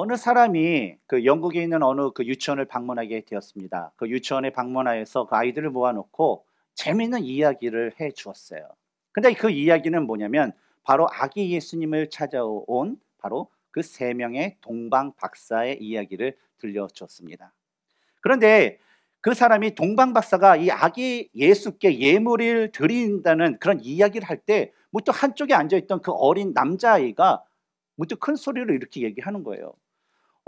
어느 사람이 그 영국에 있는 어느 그 유치원을 방문하게 되었습니다. 그 유치원에 방문하여서 그 아이들을 모아놓고 재미있는 이야기를 해 주었어요. 근데 그 이야기는 뭐냐면 바로 아기 예수님을 찾아온 바로 그 세 명의 동방 박사의 이야기를 들려주었습니다 그런데 그 사람이 동방 박사가 이 아기 예수께 예물을 드린다는 그런 이야기를 할때 무척 한쪽에 앉아있던 그 어린 남자아이가 무척 큰 소리로 이렇게 얘기하는 거예요.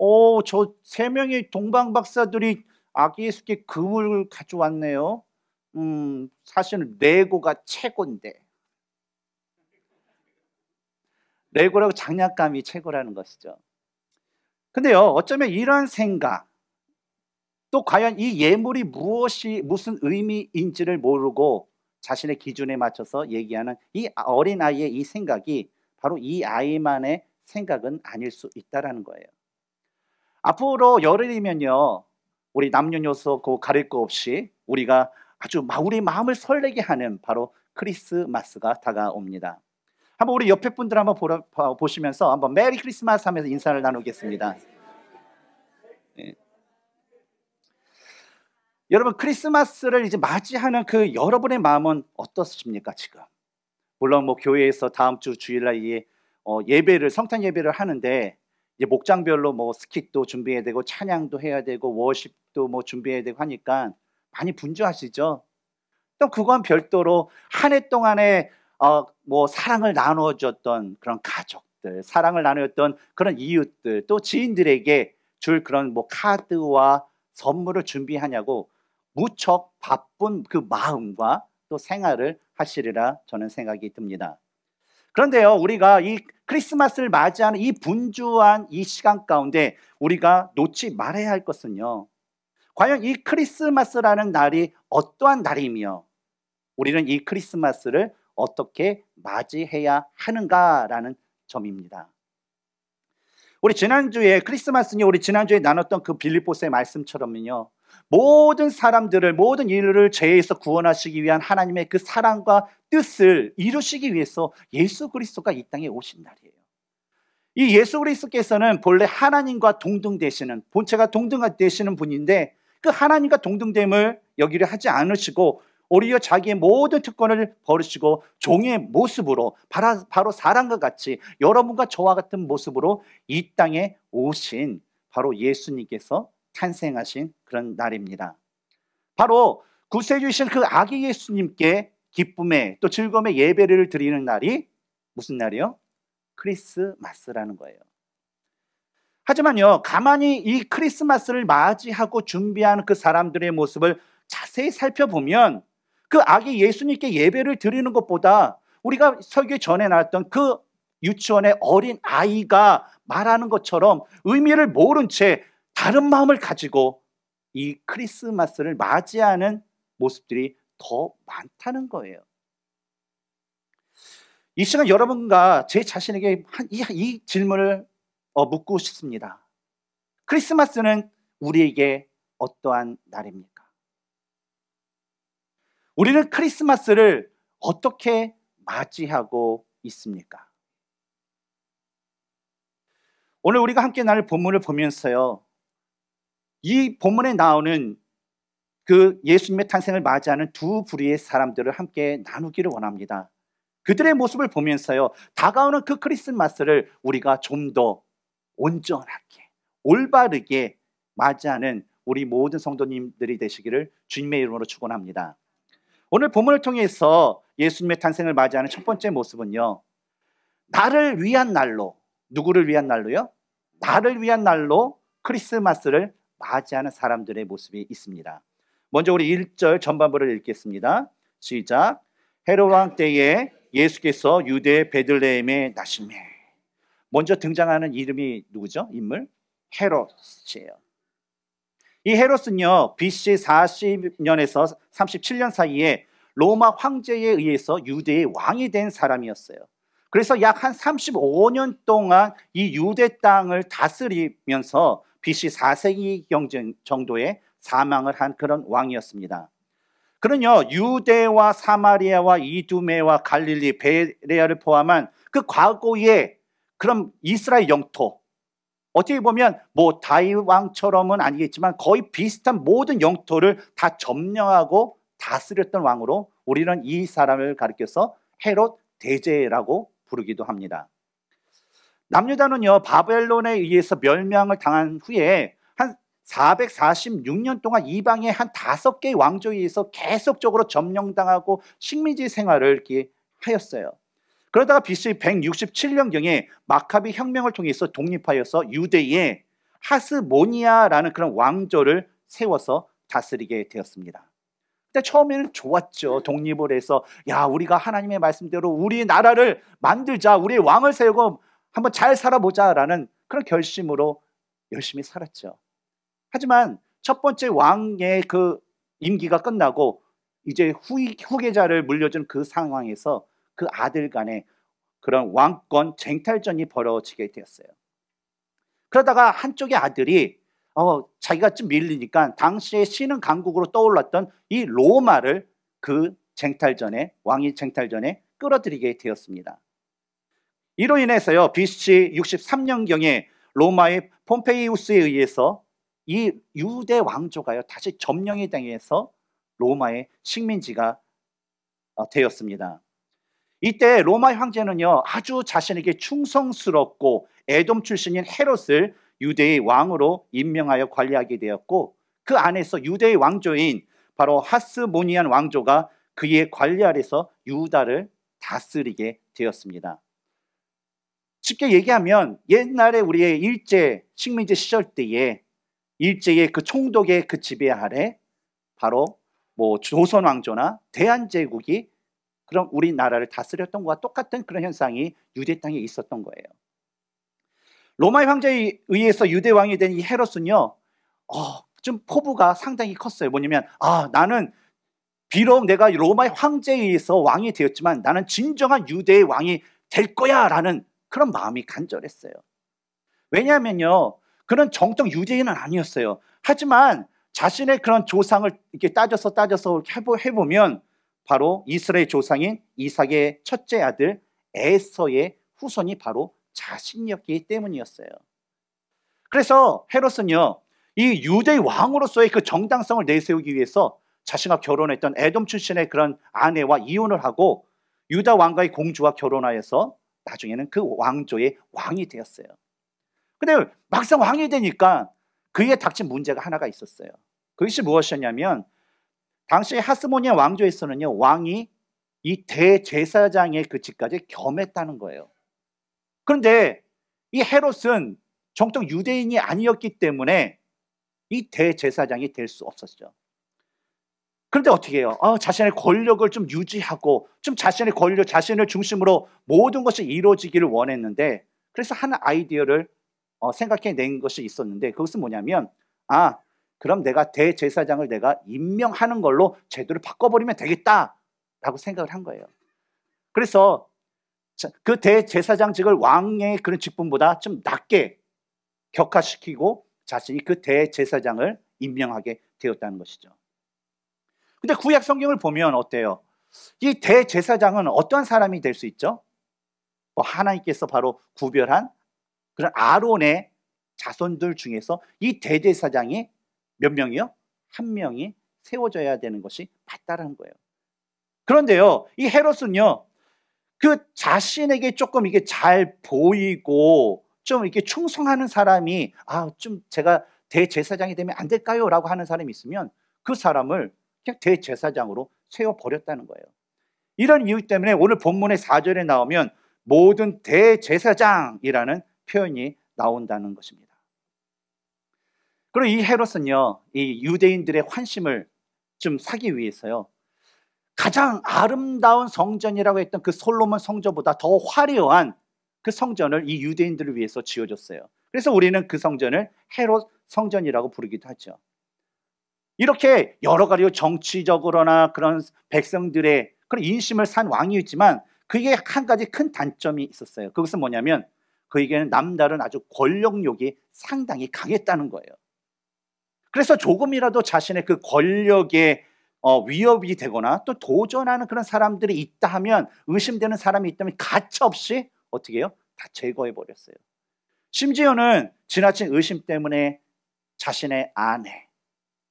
오, 어, 저 세 명의 동방 박사들이 아기 예수께 금을 가져왔네요. 음, 사실은 레고가 최고인데. 레고라고 장난감이 최고라는 것이죠. 근데요, 어쩌면 이러한 생각, 또 과연 이 예물이 무엇이, 무슨 의미인지를 모르고 자신의 기준에 맞춰서 얘기하는 이 어린아이의 이 생각이 바로 이 아이만의 생각은 아닐 수 있다라는 거예요. 앞으로 열흘이면요. 우리 남녀노소 그 가릴 것 없이 우리가 아주 우리 마음을 설레게 하는 바로 크리스마스가 다가옵니다. 한번 우리 옆에 분들 한번 보라, 보시면서 한번 메리 크리스마스 하면서 인사를 나누겠습니다. 예. 여러분 크리스마스를 이제 맞이하는 그 여러분의 마음은 어떻습니까 지금? 물론 뭐 교회에서 다음 주 주일날 예, 어, 예배를 성탄 예배를 하는데 이제 목장별로 뭐 스킥도 준비해야 되고 찬양도 해야 되고 워십도 뭐 준비해야 되고 하니까 많이 분주하시죠. 또 그건 별도로 한 해 동안에 어, 뭐 사랑을 나누어줬던 그런 가족들, 사랑을 나누었던 그런 이웃들, 또 지인들에게 줄 그런 뭐 카드와 선물을 준비하냐고 무척 바쁜 그 마음과 또 생활을 하시리라 저는 생각이 듭니다. 그런데요, 우리가 이 크리스마스를 맞이하는 이 분주한 이 시간 가운데 우리가 놓지 말아야 할 것은요. 과연 이 크리스마스라는 날이 어떠한 날이며 우리는 이 크리스마스를 어떻게 맞이해야 하는가라는 점입니다. 우리 지난주에 크리스마스니 우리 지난주에 나눴던 그빌리포스의 말씀처럼요. 모든 사람들을 모든 인류를 죄에서 구원하시기 위한 하나님의 그 사랑과 뜻을 이루시기 위해서 예수 그리스도가 이 땅에 오신 날이에요. 이 예수 그리스도께서는 본래 하나님과 동등되시는 본체가 동등되시는 분인데 그 하나님과 동등됨을 여기를 하지 않으시고 오히려 자기의 모든 특권을 버리시고 종의 모습으로 바로 사람과 같이 여러분과 저와 같은 모습으로 이 땅에 오신 바로 예수님께서 탄생하신 그런 날입니다. 바로 구세주이신 그 아기 예수님께 기쁨의 또 즐거움의 예배를 드리는 날이 무슨 날이요? 크리스마스라는 거예요. 하지만요, 가만히 이 크리스마스를 맞이하고 준비하는 그 사람들의 모습을 자세히 살펴보면 그 아기 예수님께 예배를 드리는 것보다 우리가 설교 전에 나왔던 그 유치원의 어린 아이가 말하는 것처럼 의미를 모른 채 다른 마음을 가지고 이 크리스마스를 맞이하는 모습들이 더 많다는 거예요. 이 시간 여러분과 제 자신에게 이, 이 질문을 어, 묻고 싶습니다. 크리스마스는 우리에게 어떠한 날입니까? 우리는 크리스마스를 어떻게 맞이하고 있습니까? 오늘 우리가 함께 날 본문을 보면서요. 이 본문에 나오는 그 예수님의 탄생을 맞이하는 두 부류의 사람들을 함께 나누기를 원합니다. 그들의 모습을 보면서요, 다가오는 그 크리스마스를 우리가 좀 더 온전하게, 올바르게 맞이하는 우리 모든 성도님들이 되시기를 주님의 이름으로 축원합니다. 오늘 본문을 통해서 예수님의 탄생을 맞이하는 첫 번째 모습은요. 나를 위한 날로 누구를 위한 날로요? 나를 위한 날로 크리스마스를 맞이하는 사람들의 모습이 있습니다. 먼저 우리 1절 전반부를 읽겠습니다. 시작. 헤로왕 때에 예수께서 유대 베들레헴에 나심매. 먼저 등장하는 이름이 누구죠? 인물? 헤롯이에요. 이 헤롯은요, BC 40년에서 37년 사이에 로마 황제에 의해서 유대의 왕이 된 사람이었어요. 그래서 약 한 35년 동안 이 유대 땅을 다스리면서 BC 4세기 경쟁 정도의 사망을 한 그런 왕이었습니다. 그는요, 유대와 사마리아와 이두메와 갈릴리, 베레아를 포함한 그 과거의 그런 이스라엘 영토, 어떻게 보면 뭐 다이왕처럼은 아니겠지만 거의 비슷한 모든 영토를 다 점령하고 다스렸던 왕으로 우리는 이 사람을 가리켜서 헤롯 대제라고 부르기도 합니다. 남유다는요, 바벨론에 의해서 멸망을 당한 후에 한 446년 동안 이방의 한 다섯 개의 왕조에 의해서 계속적으로 점령당하고 식민지 생활을 하였어요. 그러다가 BC 167년경에 마카비 혁명을 통해서 독립하여서 유대의 하스모니아라는 그런 왕조를 세워서 다스리게 되었습니다. 근데 처음에는 좋았죠. 독립을 해서 야 우리가 하나님의 말씀대로 우리 나라를 만들자, 우리 왕을 세우고 한번 잘 살아보자라는 그런 결심으로 열심히 살았죠. 하지만 첫 번째 왕의 그 임기가 끝나고 이제 후, 후계자를 물려준 그 상황에서 그 아들 간에 그런 왕권 쟁탈전이 벌어지게 되었어요. 그러다가 한쪽의 아들이 어, 자기가 좀 밀리니까 당시의 신은 강국으로 떠올랐던 이 로마를 그 쟁탈전에 왕위 쟁탈전에 끌어들이게 되었습니다. 이로 인해서요, BC 63년경에 로마의 폼페이우스에 의해서 이 유대 왕조가요, 다시 점령이 당해서 로마의 식민지가 어, 되었습니다. 이때 로마 황제는요, 아주 자신에게 충성스럽고 애돔 출신인 헤롯을 유대의 왕으로 임명하여 관리하게 되었고 그 안에서 유대의 왕조인 바로 하스모니안 왕조가 그의 관리 아래서 유다를 다스리게 되었습니다. 쉽게 얘기하면 옛날에 우리의 일제 식민지 시절 때에 일제의 그 총독의 그 지배 아래 바로 뭐 조선 왕조나 대한제국이 그런 우리나라를 다스렸던 것과 똑같은 그런 현상이 유대 땅에 있었던 거예요. 로마의 황제에 의해서 유대 왕이 된 이 헤롯은요, 어, 좀 포부가 상당히 컸어요. 뭐냐면, 아, 나는 비록 내가 로마의 황제에 의해서 왕이 되었지만 나는 진정한 유대의 왕이 될 거야 라는 그런 마음이 간절했어요. 왜냐하면요. 그런 정적 유죄인은 아니었어요. 하지만 자신의 그런 조상을 이렇게 따져서 따져서 해보면 바로 이스라엘 조상인 이삭의 첫째 아들 에서의 후손이 바로 자신이었기 때문이었어요. 그래서 헤롯은요, 이 유대 왕으로서의 그 정당성을 내세우기 위해서 자신과 결혼했던 에돔 출신의 그런 아내와 이혼을 하고 유다 왕가의 공주와 결혼하여서 나중에는 그 왕조의 왕이 되었어요. 근데 막상 왕이 되니까 그에 닥친 문제가 하나가 있었어요. 그것이 무엇이었냐면 당시 하스모니아 왕조에서는요 왕이 이 대제사장의 그 직까지 겸했다는 거예요. 그런데 이 헤롯은 정통 유대인이 아니었기 때문에 이 대제사장이 될 수 없었죠. 그런데 어떻게 해요? 아, 자신의 권력을 좀 유지하고 좀 자신의 권력, 자신을 중심으로 모든 것이 이루어지기를 원했는데 그래서 하나 아이디어를 어, 생각해낸 것이 있었는데 그것은 뭐냐면 아 그럼 내가 대제사장을 내가 임명하는 걸로 제도를 바꿔버리면 되겠다라고 생각을 한 거예요. 그래서 그 대제사장직을 왕의 그런 직분보다 좀 낮게 격화시키고 자신이 그 대제사장을 임명하게 되었다는 것이죠. 근데 구약 성경을 보면 어때요? 이 대제사장은 어떠한 사람이 될 수 있죠? 뭐 하나님께서 바로 구별한 그런 아론의 자손들 중에서 이 대제사장이 몇 명이요? 한 명이 세워져야 되는 것이 맞다라는 거예요. 그런데요, 이 헤롯은요, 그 자신에게 조금 이게 잘 보이고 좀 이렇게 충성하는 사람이 아, 좀 제가 대제사장이 되면 안 될까요? 라고 하는 사람이 있으면 그 사람을 그냥 대제사장으로 세워버렸다는 거예요. 이런 이유 때문에 오늘 본문의 4절에 나오면 모든 대제사장이라는 표현이 나온다는 것입니다. 그리고 이 헤롯은요, 이 유대인들의 환심을 좀 사기 위해서요, 가장 아름다운 성전이라고 했던 그 솔로몬 성전보다 더 화려한 그 성전을 이 유대인들을 위해서 지어줬어요. 그래서 우리는 그 성전을 헤롯 성전이라고 부르기도 하죠. 이렇게 여러 가지 정치적으로나 그런 백성들의 그런 인심을 산 왕이었지만 그게한 가지 큰 단점이 있었어요. 그것은 뭐냐면 그에게는 남다른 아주 권력욕이 상당히 강했다는 거예요. 그래서 조금이라도 자신의 그 권력에 어, 위협이 되거나 또 도전하는 그런 사람들이 있다 하면 의심되는 사람이 있다면 가차없이 어떻게 해요? 다 제거해 버렸어요. 심지어는 지나친 의심 때문에 자신의 아내,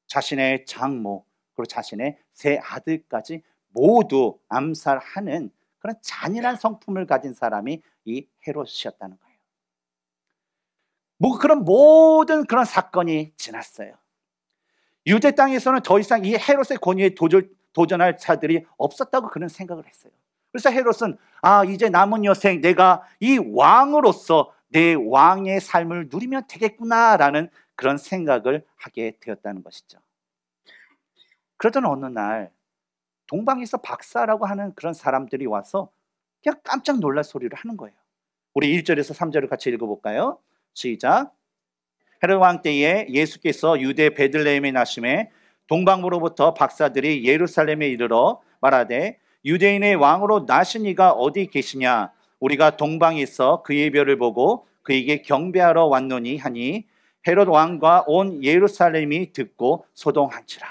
자신의 장모 그리고 자신의 세 아들까지 모두 암살하는 그런 잔인한 성품을 가진 사람이 이 헤롯이었다는 거예요. 뭐 그런 모든 그런 사건이 지났어요. 유대 땅에서는 더 이상 이 헤롯의 권위에 도절, 도전할 자들이 없었다고 그런 생각을 했어요. 그래서 헤롯은 아 이제 남은 여생 내가 이 왕으로서 내 왕의 삶을 누리면 되겠구나라는 그런 생각을 하게 되었다는 것이죠. 그러던 어느 날 동방에서 박사라고 하는 그런 사람들이 와서 그냥 깜짝 놀랄 소리를 하는 거예요. 우리 1절에서 3절을 같이 읽어볼까요? 시작. 헤롯 왕 때에 예수께서 유대 베들레헴에 나심에 동방으로부터 박사들이 예루살렘에 이르러 말하되 유대인의 왕으로 나신 이가 어디 계시냐 우리가 동방에서 그의 별을 보고 그에게 경배하러 왔노니 하니 헤롯 왕과 온 예루살렘이 듣고 소동한지라.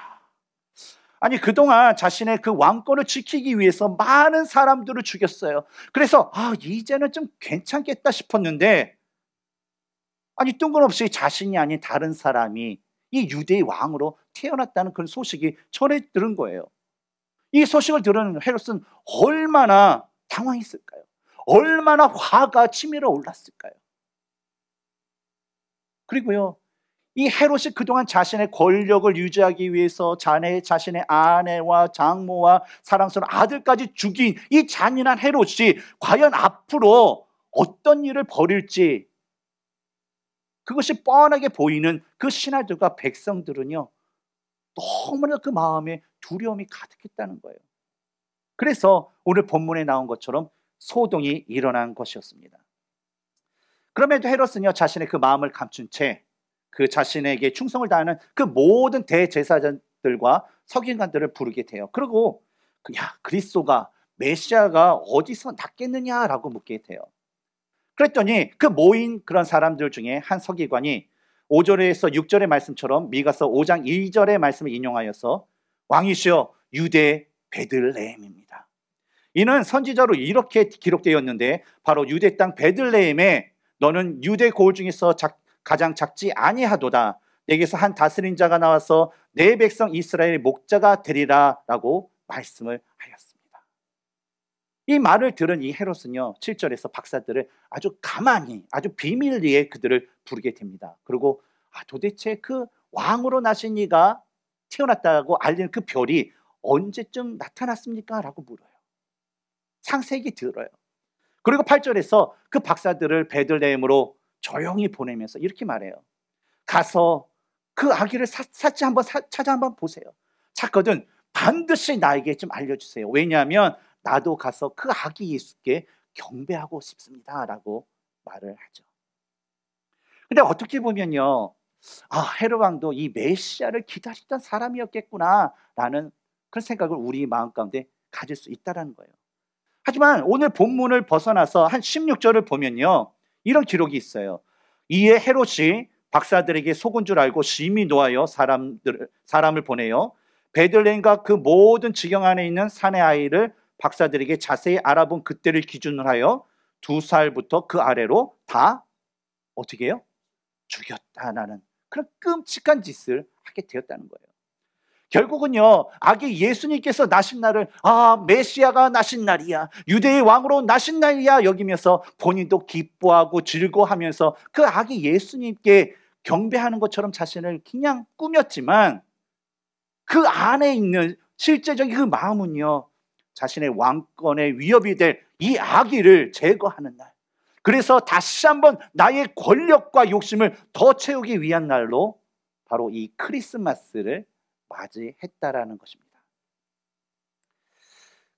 아니 그동안 자신의 그 왕권을 지키기 위해서 많은 사람들을 죽였어요. 그래서 아 이제는 좀 괜찮겠다 싶었는데 아니 뜬금없이 자신이 아닌 다른 사람이 이 유대의 왕으로 태어났다는 그런 소식이 전해 들은 거예요. 이 소식을 들은 헤롯은 얼마나 당황했을까요? 얼마나 화가 치밀어 올랐을까요? 그리고요, 이 헤롯이 그동안 자신의 권력을 유지하기 위해서 자네, 자신의 아내와 장모와 사랑스러운 아들까지 죽인 이 잔인한 헤롯이 과연 앞으로 어떤 일을 벌일지 그것이 뻔하게 보이는 그 신하들과 백성들은요, 너무나 그 마음에 두려움이 가득했다는 거예요. 그래서 오늘 본문에 나온 것처럼 소동이 일어난 것이었습니다. 그럼에도 헤롯은요 자신의 그 마음을 감춘 채 그 자신에게 충성을 다하는 그 모든 대제사장들과 석인관들을 부르게 돼요. 그리고 그, 야 그리스도가 메시아가 어디서 낫겠느냐라고 묻게 돼요. 그랬더니 그 모인 그런 사람들 중에 한 서기관이 5절에서 6절의 말씀처럼 미가서 5장 1절의 말씀을 인용하여서 왕이시여 유대 베들레헴입니다. 이는 선지자로 이렇게 기록되었는데 바로 유대 땅 베들레헴에 너는 유대 고을 중에서 작, 가장 작지 아니하도다. 내게서 한 다스린 자가 나와서 내 백성 이스라엘의 목자가 되리라라고 말씀을 하였습니다. 이 말을 들은 이 헤롯은요. 7절에서 박사들을 아주 가만히 아주 비밀리에 그들을 부르게 됩니다. 그리고 아, 도대체 그 왕으로 나신 이가 태어났다고 알리는 그 별이 언제쯤 나타났습니까? 라고 물어요. 상세히 들어요. 그리고 8절에서 그 박사들을 베들레헴으로 조용히 보내면서 이렇게 말해요. 가서 그 아기를 사, 치 한번 사, 찾아 한번 보세요. 찾거든 반드시 나에게 좀 알려주세요. 왜냐하면 나도 가서 그 아기 예수께 경배하고 싶습니다라고 말을 하죠. 근데 어떻게 보면요, 아헤르 왕도 이 메시아를 기다리던 사람이었겠구나라는 그런 생각을 우리 마음 가운데 가질 수 있다라는 거예요. 하지만 오늘 본문을 벗어나서 한 16절을 보면요. 이런 기록이 있어요. 이에 헤롯이 박사들에게 속은 줄 알고 심히 노하여 사람들, 사람을 보내요. 베들레헴과 그 모든 지경 안에 있는 산의 아이를 박사들에게 자세히 알아본 그때를 기준으로 하여 두 살부터 그 아래로 다 어떻게 해요? 죽였다라는 그런 끔찍한 짓을 하게 되었다는 거예요. 결국은요, 아기 예수님께서 나신 날을, 아, 메시아가 나신 날이야. 유대의 왕으로 나신 날이야. 여기면서 본인도 기뻐하고 즐거워하면서 그 아기 예수님께 경배하는 것처럼 자신을 그냥 꾸몄지만 그 안에 있는 실제적인 그 마음은요, 자신의 왕권의 위협이 될 이 아기를 제거하는 날. 그래서 다시 한번 나의 권력과 욕심을 더 채우기 위한 날로 바로 이 크리스마스를 맞이했다라는 것입니다.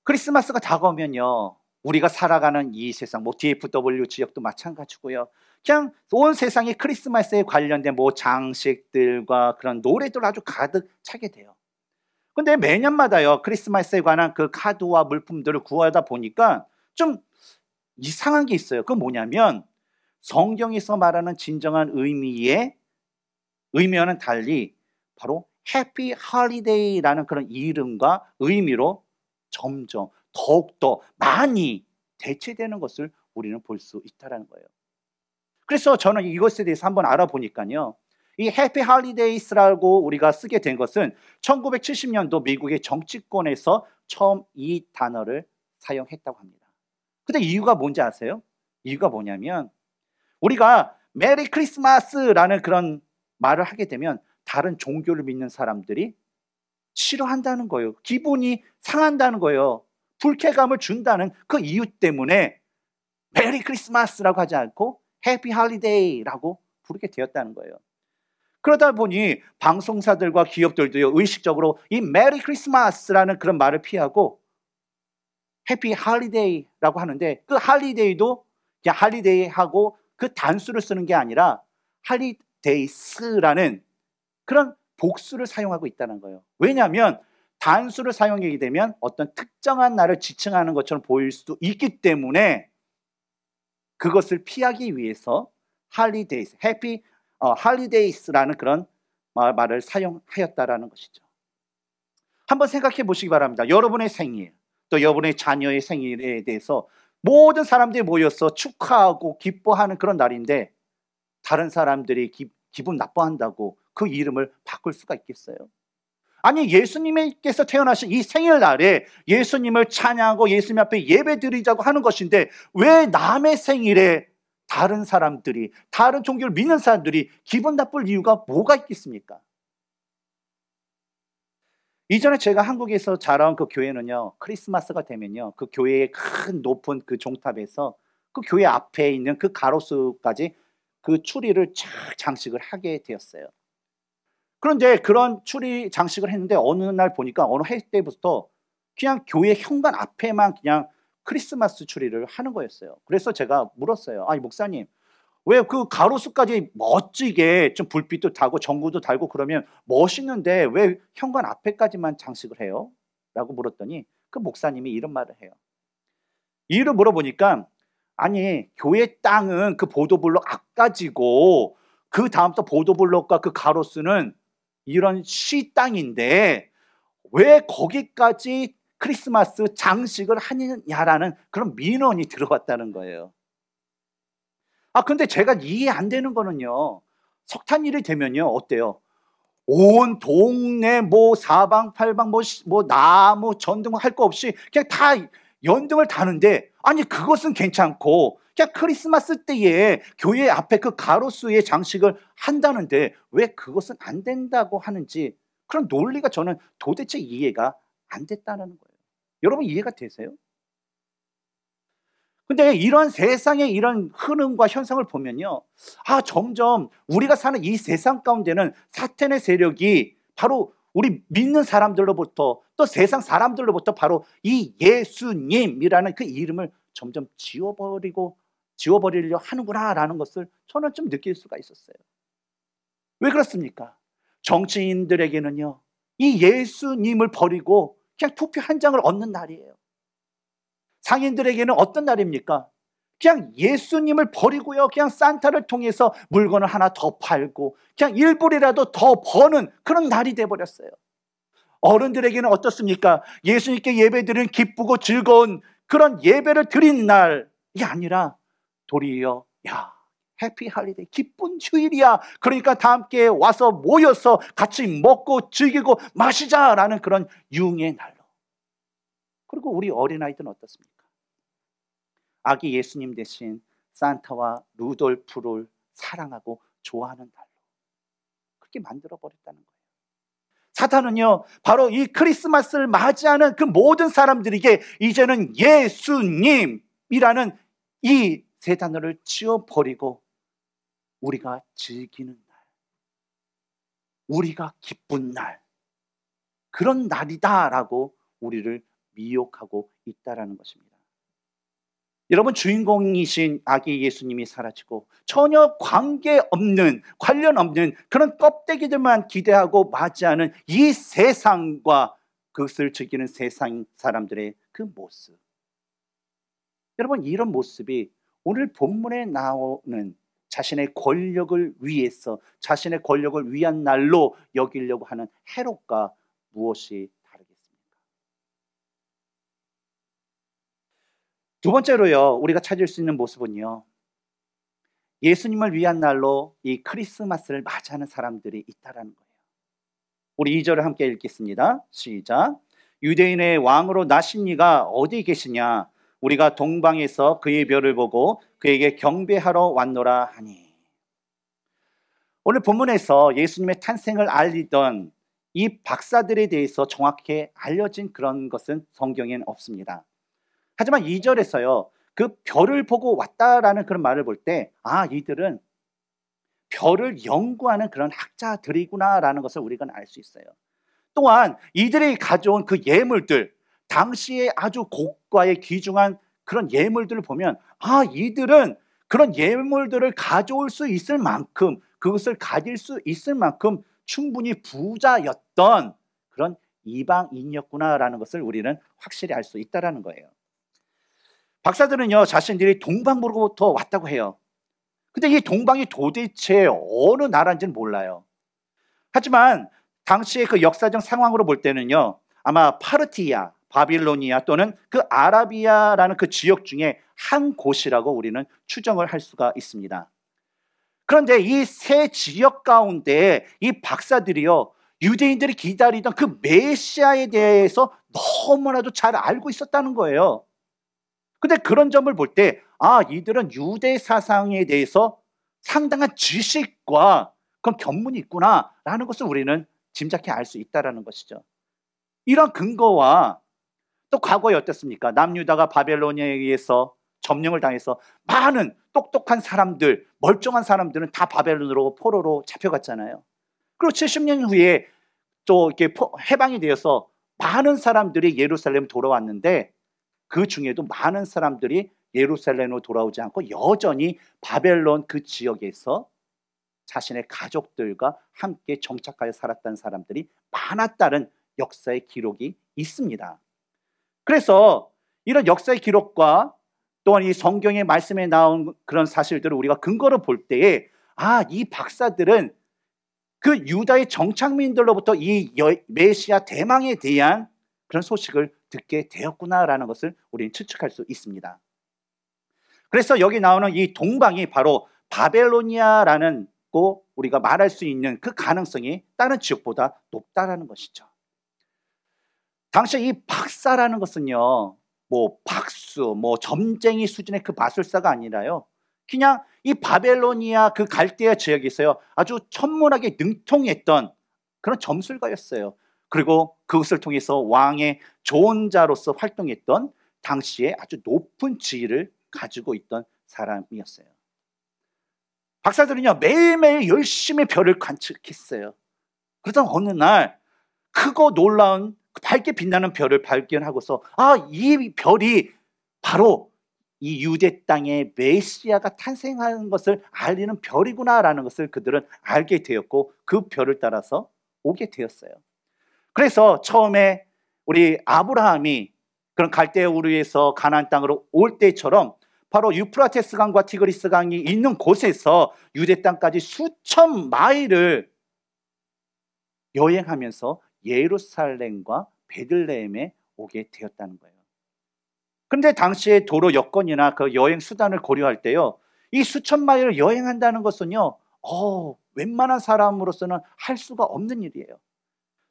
크리스마스가 다가오면요. 우리가 살아가는 이 세상, 뭐 DFW 지역도 마찬가지고요. 그냥 온 세상이 크리스마스에 관련된 뭐 장식들과 그런 노래들 아주 가득 차게 돼요. 근데 매년마다요, 크리스마스에 관한 그 카드와 물품들을 구하다 보니까 좀 이상한 게 있어요. 그 뭐냐면 성경에서 말하는 진정한 의미의 의미와는 달리 바로 해피 하리데이라는 그런 이름과 의미로 점점 더욱더 많이 대체되는 것을 우리는 볼 수 있다는 거예요. 그래서 저는 이것에 대해서 한번 알아보니까요. 이 해피 할리데이스라고 우리가 쓰게 된 것은 1970년도 미국의 정치권에서 처음 이 단어를 사용했다고 합니다. 근데 이유가 뭔지 아세요? 이유가 뭐냐면 우리가 메리 크리스마스라는 그런 말을 하게 되면 다른 종교를 믿는 사람들이 싫어한다는 거예요. 기분이 상한다는 거예요. 불쾌감을 준다는 그 이유 때문에 메리 크리스마스라고 하지 않고 해피 할리데이라고 부르게 되었다는 거예요. 그러다 보니 방송사들과 기업들도 의식적으로 이 메리 크리스마스라는 그런 말을 피하고 해피 할리데이라고 하는데 그 할리데이도 그냥 할리데이하고 그 단수를 쓰는 게 아니라 할리데이스라는 그런 복수를 사용하고 있다는 거예요. 왜냐하면 단수를 사용하게 되면 어떤 특정한 나를 지칭하는 것처럼 보일 수도 있기 때문에 그것을 피하기 위해서 할리데이스, 해피 어, 할리데이스라는 그런 말을 사용하였다라는 것이죠. 한번 생각해 보시기 바랍니다. 여러분의 생일, 또 여러분의 자녀의 생일에 대해서 모든 사람들이 모여서 축하하고 기뻐하는 그런 날인데 다른 사람들이 기, 기분 나빠한다고 그 이름을 바꿀 수가 있겠어요? 아니 예수님께서 태어나신 이 생일날에 예수님을 찬양하고 예수님 앞에 예배드리자고 하는 것인데 왜 남의 생일에 다른 사람들이 다른 종교를 믿는 사람들이 기분 나쁠 이유가 뭐가 있겠습니까? 이전에 제가 한국에서 자라온 그 교회는요 크리스마스가 되면요 그 교회의 큰 높은 그 종탑에서 그 교회 앞에 있는 그 가로수까지 그 추리를 착 장식을 하게 되었어요. 그런데 그런 추리 장식을 했는데 어느 날 보니까 어느 해 때부터 그냥 교회 현관 앞에만 그냥 크리스마스 추리를 하는 거였어요. 그래서 제가 물었어요. 아니 목사님 왜 그 가로수까지 멋지게 좀 불빛도 달고 전구도 달고 그러면 멋있는데 왜 현관 앞에까지만 장식을 해요? 라고 물었더니 그 목사님이 이런 말을 해요. 이유를 물어보니까 아니 교회 땅은 그 보도블록 앞까지고 그 다음부터 보도블록과 그 가로수는 이런 시 땅인데 왜 거기까지 크리스마스 장식을 하느냐라는 그런 민원이 들어왔다는 거예요. 아, 근데 제가 이해 안 되는 거는요. 석탄일이 되면요. 어때요? 온 동네 뭐 사방 팔방 뭐, 뭐 나무 뭐 전등 할 거 없이 그냥 다 연등을 다는데 아니 그것은 괜찮고 그러 크리스마스 때에 교회 앞에 그 가로수의 장식을 한다는데 왜 그것은 안 된다고 하는지 그런 논리가 저는 도대체 이해가 안 됐다는 거예요. 여러분 이해가 되세요? 근데 이런 세상의 이런 흐름과 현상을 보면요. 아, 점점 우리가 사는 이 세상 가운데는 사탄의 세력이 바로 우리 믿는 사람들로부터 또 세상 사람들로부터 바로 이 예수님이라는 그 이름을 점점 지워버리고 지워버리려 하는구나라는 것을 저는 좀 느낄 수가 있었어요. 왜 그렇습니까? 정치인들에게는요, 이 예수님을 버리고 그냥 투표 한 장을 얻는 날이에요. 상인들에게는 어떤 날입니까? 그냥 예수님을 버리고요. 그냥 산타를 통해서 물건을 하나 더 팔고 그냥 일불이라도 더 버는 그런 날이 돼 버렸어요. 어른들에게는 어떻습니까? 예수님께 예배드린 기쁘고 즐거운 그런 예배를 드린 날이 아니라 도리어 야 해피 할리데이 기쁜 주일이야 그러니까 다 함께 와서 모여서 같이 먹고 즐기고 마시자라는 그런 융의 날로 그리고 우리 어린아이들은 어떻습니까? 아기 예수님 대신 산타와 루돌프를 사랑하고 좋아하는 날로 그렇게 만들어 버렸다는 거예요. 사탄은요, 바로 이 크리스마스를 맞이하는 그 모든 사람들에게 이제는 예수님이라는 이세 단어를 치워버리고 우리가 즐기는 날, 우리가 기쁜 날, 그런 날이다라고 우리를 미혹하고 있다라는 것입니다. 여러분 주인공이신 아기 예수님이 사라지고 전혀 관계 없는 관련 없는 그런 껍데기들만 기대하고 맞이하는 이 세상과 그것을 즐기는 세상 사람들의 그 모습. 여러분 이런 모습이 오늘 본문에 나오는 자신의 권력을 위해서 자신의 권력을 위한 날로 여기려고 하는 해롭과 무엇이 다르겠습니까? 두 번째로요. 우리가 찾을 수 있는 모습은요. 예수님을 위한 날로 이 크리스마스를 맞이하는 사람들이 있다라는 거예요. 우리 2절을 함께 읽겠습니다. 시작. 유대인의 왕으로 나신 이가 어디 계시냐? 우리가 동방에서 그의 별을 보고 그에게 경배하러 왔노라 하니. 오늘 본문에서 예수님의 탄생을 알리던 이 박사들에 대해서 정확히 알려진 그런 것은 성경엔 없습니다. 하지만 2절에서요, 그 별을 보고 왔다라는 그런 말을 볼 때, 아, 이들은 별을 연구하는 그런 학자들이구나라는 것을 우리가 알 수 있어요. 또한 이들이 가져온 그 예물들, 당시에 아주 고가에 귀중한 그런 예물들을 보면 아 이들은 그런 예물들을 가져올 수 있을 만큼 그것을 가질 수 있을 만큼 충분히 부자였던 그런 이방인이었구나라는 것을 우리는 확실히 알 수 있다라는 거예요. 박사들은요 자신들이 동방으로부터 왔다고 해요. 근데 이 동방이 도대체 어느 나라인지는 몰라요. 하지만 당시의 그 역사적 상황으로 볼 때는요 아마 파르티아 바빌로니아 또는 그 아라비아라는 그 지역 중에 한 곳이라고 우리는 추정을 할 수가 있습니다. 그런데 이 세 지역 가운데 이 박사들이요, 유대인들이 기다리던 그 메시아에 대해서 너무나도 잘 알고 있었다는 거예요. 근데 그런 점을 볼 때, 아, 이들은 유대 사상에 대해서 상당한 지식과 그런 견문이 있구나라는 것을 우리는 짐작해 알 수 있다라는 것이죠. 이런 근거와 또 과거에 어땠습니까? 남유다가 바벨론에 의해서 점령을 당해서 많은 똑똑한 사람들, 멀쩡한 사람들은 다 바벨론으로 포로로 잡혀갔잖아요. 그리고 70년 후에 또 이렇게 해방이 되어서 많은 사람들이 예루살렘 돌아왔는데 그 중에도 많은 사람들이 예루살렘으로 돌아오지 않고 여전히 바벨론 그 지역에서 자신의 가족들과 함께 정착하여 살았다는 사람들이 많았다는 역사의 기록이 있습니다. 그래서 이런 역사의 기록과 또한 이 성경의 말씀에 나온 그런 사실들을 우리가 근거로 볼 때에 아, 이 박사들은 그 유다의 정착민들로부터 이 메시아 대망에 대한 그런 소식을 듣게 되었구나라는 것을 우리는 추측할 수 있습니다. 그래서 여기 나오는 이 동방이 바로 바벨로니아라는 고 우리가 말할 수 있는 그 가능성이 다른 지역보다 높다라는 것이죠. 당시 이 박사라는 것은요, 뭐 박수, 뭐 점쟁이 수준의 그 마술사가 아니라요. 그냥 이 바벨로니아 그 갈대아 지역에서요, 아주 천문학에 능통했던 그런 점술가였어요. 그리고 그것을 통해서 왕의 조언자로서 활동했던 당시에 아주 높은 지위를 가지고 있던 사람이었어요. 박사들은요, 매일매일 열심히 별을 관측했어요. 그러던 어느 날, 크고 놀라운 밝게 빛나는 별을 발견하고서 아, 이 별이 바로 이 유대 땅에 메시아가 탄생하는 것을 알리는 별이구나라는 것을 그들은 알게 되었고 그 별을 따라서 오게 되었어요. 그래서 처음에 우리 아브라함이 그런 갈대 우르에서 가나안 땅으로 올 때처럼 바로 유프라테스 강과 티그리스 강이 있는 곳에서 유대 땅까지 수천 마일을 여행하면서 예루살렘과 베들레헴에 오게 되었다는 거예요. 그런데 당시의 도로 여건이나 그 여행 수단을 고려할 때요, 이 수천 마일을 여행한다는 것은요, 어, 웬만한 사람으로서는 할 수가 없는 일이에요.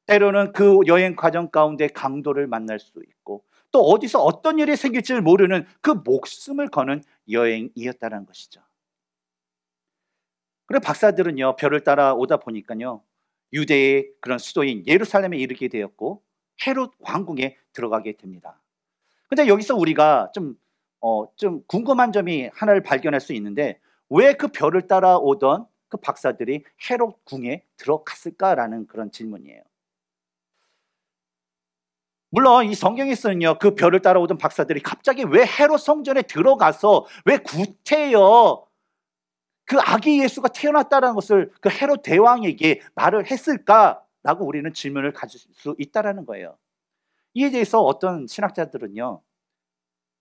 때로는 그 여행 과정 가운데 강도를 만날 수 있고, 또 어디서 어떤 일이 생길지 모르는 그 목숨을 거는 여행이었다는 것이죠. 그래 박사들은요 별을 따라 오다 보니까요 유대의 그런 수도인 예루살렘에 이르게 되었고 헤롯 왕궁에 들어가게 됩니다. 근데 여기서 우리가 좀, 어, 좀 궁금한 점이 하나를 발견할 수 있는데 왜 그 별을 따라오던 그 박사들이 헤롯 궁에 들어갔을까라는 그런 질문이에요. 물론 이 성경에서는요 그 별을 따라오던 박사들이 갑자기 왜 헤롯 성전에 들어가서 왜 구태여 그 아기 예수가 태어났다는 것을 그 헤롯 대왕에게 말을 했을까라고 우리는 질문을 가질 수 있다라는 거예요. 이에 대해서 어떤 신학자들은요,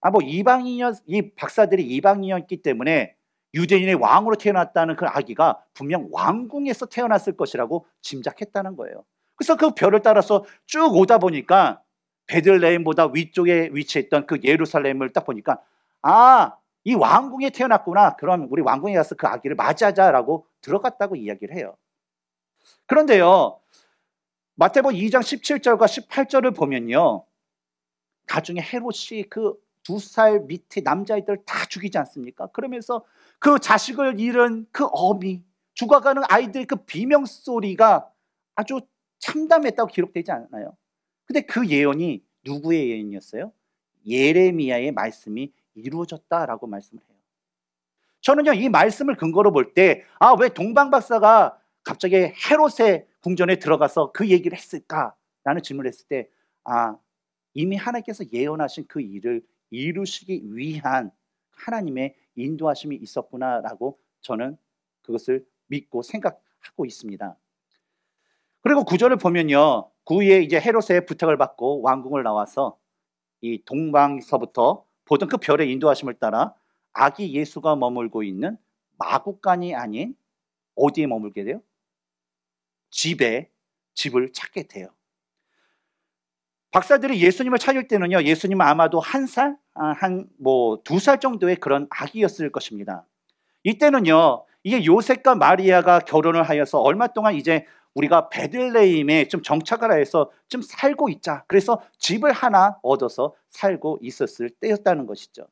아 뭐 이방인이었 이 박사들이 이방인이었기 때문에 유대인의 왕으로 태어났다는 그 아기가 분명 왕궁에서 태어났을 것이라고 짐작했다는 거예요. 그래서 그 별을 따라서 쭉 오다 보니까 베들레헴보다 위쪽에 위치했던 그 예루살렘을 딱 보니까 아이 왕궁에 태어났구나. 그럼 우리 왕궁에 가서 그 아기를 맞이하자라고 들어갔다고 이야기를 해요. 그런데요. 마태복 2장 17절과 18절을 보면요. 나중에 헤롯이 그 두 살 밑에 남자아이들 다 죽이지 않습니까? 그러면서 그 자식을 잃은 그 어미, 죽어가는 아이들의 그 비명 소리가 아주 참담했다고 기록되지 않아요. 근데 그 예언이 누구의 예언이었어요? 예레미야의 말씀이 이루어졌다라고 말씀을 해요. 저는요, 이 말씀을 근거로 볼 때, 아, 왜 동방 박사가 갑자기 헤롯의 궁전에 들어가서 그 얘기를 했을까? 라는 질문을 했을 때, 아, 이미 하나님께서 예언하신 그 일을 이루시기 위한 하나님의 인도하심이 있었구나라고 저는 그것을 믿고 생각하고 있습니다. 그리고 구절을 보면요. 그 후에 이제 헤롯의 부탁을 받고 왕궁을 나와서 이 동방서부터 보던 그 별의 인도하심을 따라 아기 예수가 머물고 있는 마구간이 아닌 어디에 머물게 돼요? 집에 집을 찾게 돼요. 박사들이 예수님을 찾을 때는요, 예수님은 아마도 한 살, 아, 한뭐 두 살 정도의 그런 아기였을 것입니다. 이때는요, 이게 요셉과 마리아가 결혼을 하여서 얼마 동안 이제 우리가 베들레임에 좀 정착을 해서 좀 살고 있자. 그래서 집을 하나 얻어서 살고 있었을 때였다는 것이죠.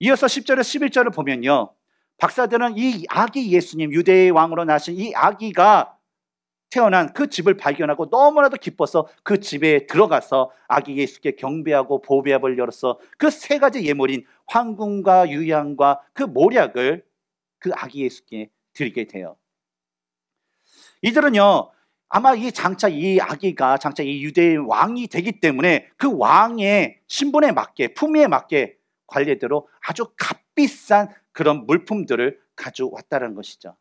이어서 10절에 11절을 보면요. 박사들은 이 아기 예수님, 유대의 왕으로 나신 이 아기가 태어난 그 집을 발견하고 너무나도 기뻐서 그 집에 들어가서 아기 예수께 경배하고 보배합을 열어서 그 세 가지 예물인 황금과 유향과 그 모략을 그 아기 예수께 드리게 돼요. 이들은요, 아마 이 장차 이 아기가 장차 이 유대의 왕이 되기 때문에 그 왕의 신분에 맞게, 품위에 맞게 관례대로 아주 값비싼 그런 물품들을 가져왔다는 것이죠.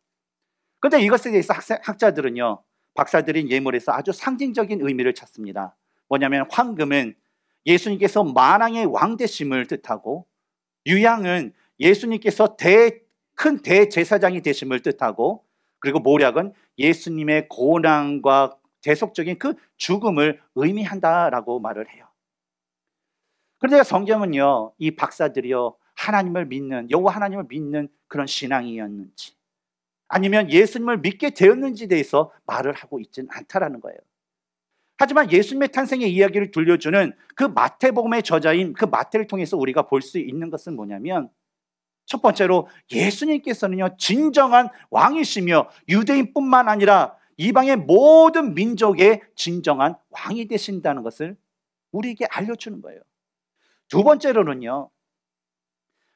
그런데 이것에 대해서 학자, 들은요 박사들인 예물에서 아주 상징적인 의미를 찾습니다. 뭐냐면 황금은 예수님께서 만왕의 왕대심을 뜻하고 유양은 예수님께서 대, 큰 대제사장이 되심을 뜻하고 그리고 모략은 예수님의 고난과 대속적인 그 죽음을 의미한다라고 말을 해요. 그런데 성경은요, 이 박사들이요, 하나님을 믿는, 여호와 하나님을 믿는 그런 신앙이었는지, 아니면 예수님을 믿게 되었는지에 대해서 말을 하고 있지는 않다라는 거예요. 하지만 예수님의 탄생의 이야기를 들려주는 그 마태복음의 저자인 그 마태를 통해서 우리가 볼 수 있는 것은 뭐냐면 첫 번째로 예수님께서는요, 진정한 왕이시며 유대인뿐만 아니라 이방의 모든 민족의 진정한 왕이 되신다는 것을 우리에게 알려주는 거예요. 두 번째로는요,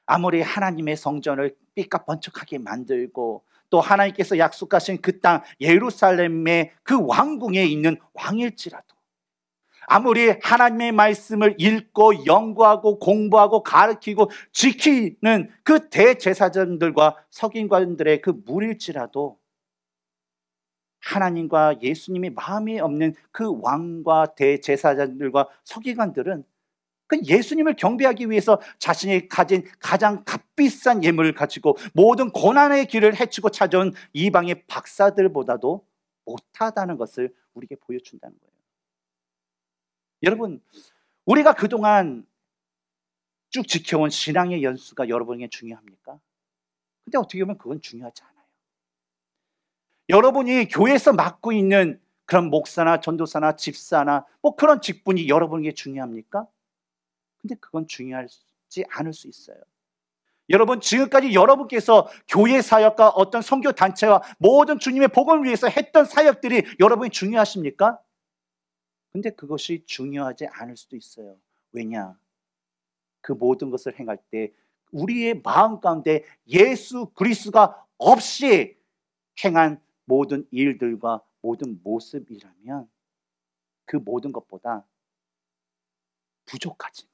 아무리 하나님의 성전을 삐까번쩍하게 만들고 또 하나님께서 약속하신 그 땅 예루살렘의 그 왕궁에 있는 왕일지라도 아무리 하나님의 말씀을 읽고 연구하고 공부하고 가르치고 지키는 그 대제사장들과 석인관들의 그 무일지라도 하나님과 예수님이 마음이 없는 그 왕과 대제사장들과 석인관들은그 예수님을 경배하기 위해서 자신이 가진 가장 값비싼 예물을 가지고 모든 고난의 길을 헤치고 찾아온 이방의 박사들보다도 못하다는 것을 우리에게 보여준다는 거예요. 여러분, 우리가 그동안 쭉 지켜온 신앙의 연수가 여러분에게 중요합니까? 근데 어떻게 보면 그건 중요하지 않아요. 여러분이 교회에서 맡고 있는 그런 목사나 전도사나 집사나 뭐 그런 직분이 여러분에게 중요합니까? 근데 그건 중요하지 않을 수 있어요. 여러분 지금까지 여러분께서 교회 사역과 어떤 선교 단체와 모든 주님의 복음을 위해서 했던 사역들이 여러분이 중요하십니까? 근데 그것이 중요하지 않을 수도 있어요. 왜냐? 그 모든 것을 행할 때 우리의 마음 가운데 예수 그리스가 도 없이 행한 모든 일들과 모든 모습이라면 그 모든 것보다 부족하지만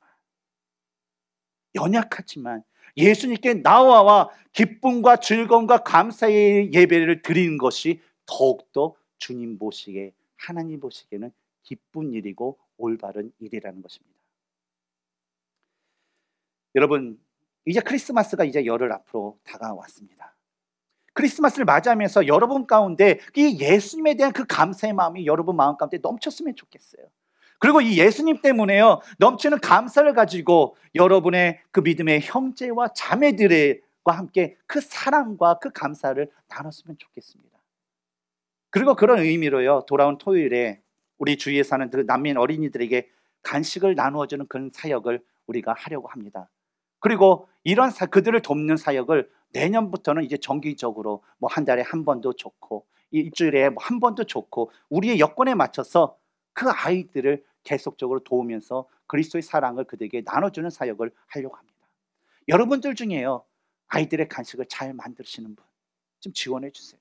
연약하지만 예수님께 나와와 기쁨과 즐거움과 감사의 예배를 드리는 것이 더욱더 주님 보시기에 하나님 보시기에는 기쁜 일이고 올바른 일이라는 것입니다. 여러분, 이제 크리스마스가 이제 열흘 앞으로 다가왔습니다. 크리스마스를 맞이하면서 여러분 가운데 이 예수님에 대한 그 감사의 마음이 여러분 마음 가운데 넘쳤으면 좋겠어요. 그리고 이 예수님 때문에요. 넘치는 감사를 가지고 여러분의 그 믿음의 형제와 자매들과 함께 그 사랑과 그 감사를 나눴으면 좋겠습니다. 그리고 그런 의미로요. 돌아온 토요일에 우리 주위에 사는 그 난민 어린이들에게 간식을 나누어주는 그런 사역을 우리가 하려고 합니다. 그리고 이런 사, 그들을 돕는 사역을 내년부터는 이제 정기적으로 뭐 한 달에 한 번도 좋고 일주일에 뭐한 번도 좋고 우리의 여건에 맞춰서 그 아이들을 계속적으로 도우면서 그리스도의 사랑을 그들에게 나눠주는 사역을 하려고 합니다. 여러분들 중에요 아이들의 간식을 잘 만드시는 분 좀 지원해 주세요.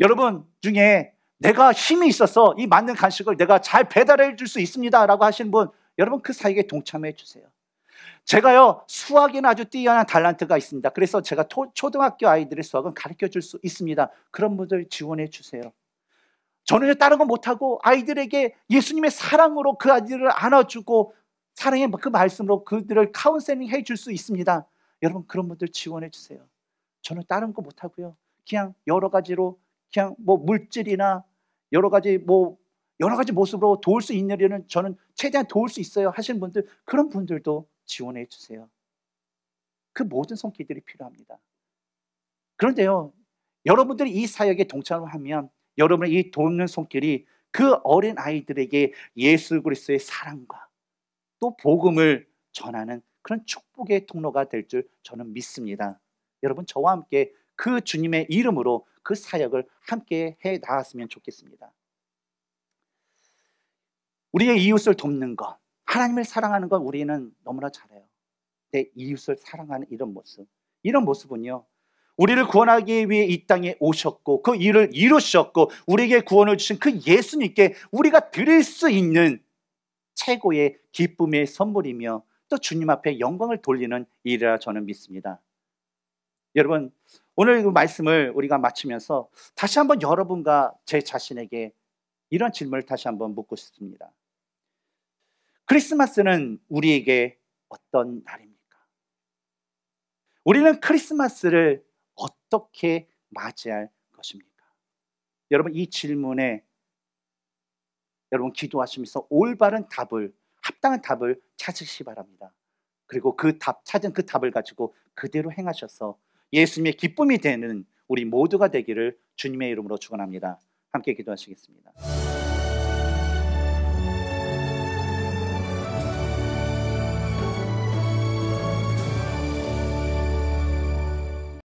여러분 중에 내가 힘이 있어서 이 만든 간식을 내가 잘 배달해 줄 수 있습니다. 라고 하시는 분, 여러분 그사이에 동참해 주세요. 제가요, 수학에는 아주 뛰어난 달란트가 있습니다. 그래서 제가 토, 초등학교 아이들의 수학은 가르쳐 줄 수 있습니다. 그런 분들 지원해 주세요. 저는 다른 거 못하고 아이들에게 예수님의 사랑으로 그 아이들을 안아주고 사랑의 그 말씀으로 그들을 카운세링해 줄 수 있습니다. 여러분 그런 분들 지원해 주세요. 저는 다른 거 못하고요. 그냥 여러 가지로 그냥 뭐 물질이나 여러 가지 뭐 여러 가지 모습으로 도울 수있냐는 저는 최대한 도울 수 있어요 하시는 분들 그런 분들도 지원해 주세요. 그 모든 손길들이 필요합니다. 그런데요, 여러분들이 이 사역에 동참 하면 여러분의 이 돕는 손길이 그 어린 아이들에게 예수 그리스도의 사랑과 또 복음을 전하는 그런 축복의 통로가 될 줄 저는 믿습니다. 여러분 저와 함께 그 주님의 이름으로 그 사역을 함께 해 나갔으면 좋겠습니다. 우리의 이웃을 돕는 것, 하나님을 사랑하는 것 우리는 너무나 잘해요. 내 이웃을 사랑하는 이런 모습, 이런 모습은요. 우리를 구원하기 위해 이 땅에 오셨고 그 일을 이루셨고 우리에게 구원을 주신 그 예수님께 우리가 드릴 수 있는 최고의 기쁨의 선물이며 또 주님 앞에 영광을 돌리는 일이라 저는 믿습니다. 여러분, 오늘 그 말씀을 우리가 마치면서 다시 한번 여러분과 제 자신에게 이런 질문을 다시 한번 묻고 싶습니다. 크리스마스는 우리에게 어떤 날입니까? 우리는 크리스마스를 어떻게 맞이할 것입니까? 여러분, 이 질문에 여러분 기도하시면서 올바른 답을, 합당한 답을 찾으시 바랍니다. 그리고 그 답, 찾은 그 답을 가지고 그대로 행하셔서 예수님의 기쁨이 되는 우리 모두가 되기를 주님의 이름으로 축원합니다. 함께 기도하시겠습니다.